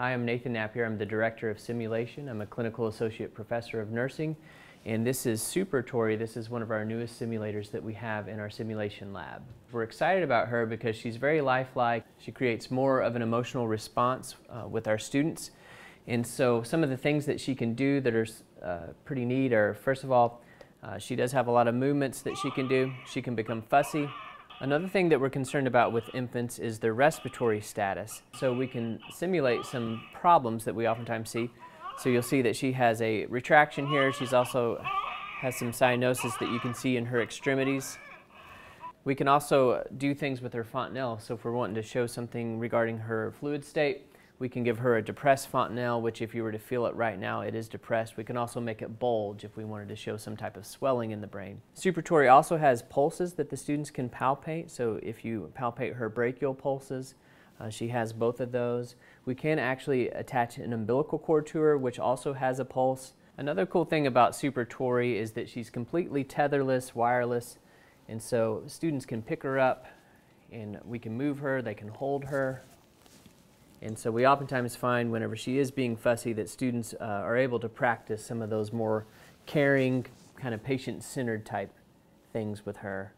Hi, I'm Nathan Napier. I'm the Director of Simulation. I'm a Clinical Associate Professor of Nursing. And this is Super Tori. This is one of our newest simulators that we have in our simulation lab. We're excited about her because she's very lifelike. She creates more of an emotional response uh, with our students. And so some of the things that she can do that are uh, pretty neat are, first of all, uh, she does have a lot of movements that she can do. She can become fussy. Another thing that we're concerned about with infants is their respiratory status. So we can simulate some problems that we oftentimes see. So you'll see that she has a retraction here. She's also has some cyanosis that you can see in her extremities. We can also do things with her fontanelle. So if we're wanting to show something regarding her fluid state, we can give her a depressed fontanelle, which if you were to feel it right now, it is depressed. We can also make it bulge if we wanted to show some type of swelling in the brain. Supratory also has pulses that the students can palpate. So if you palpate her brachial pulses, uh, she has both of those. We can actually attach an umbilical cord to her, which also has a pulse. Another cool thing about Supratory is that she's completely tetherless, wireless, and so students can pick her up and we can move her, they can hold her, and so we oftentimes find whenever she is being fussy that students uh, are able to practice some of those more caring, kind of patient-centered type things with her.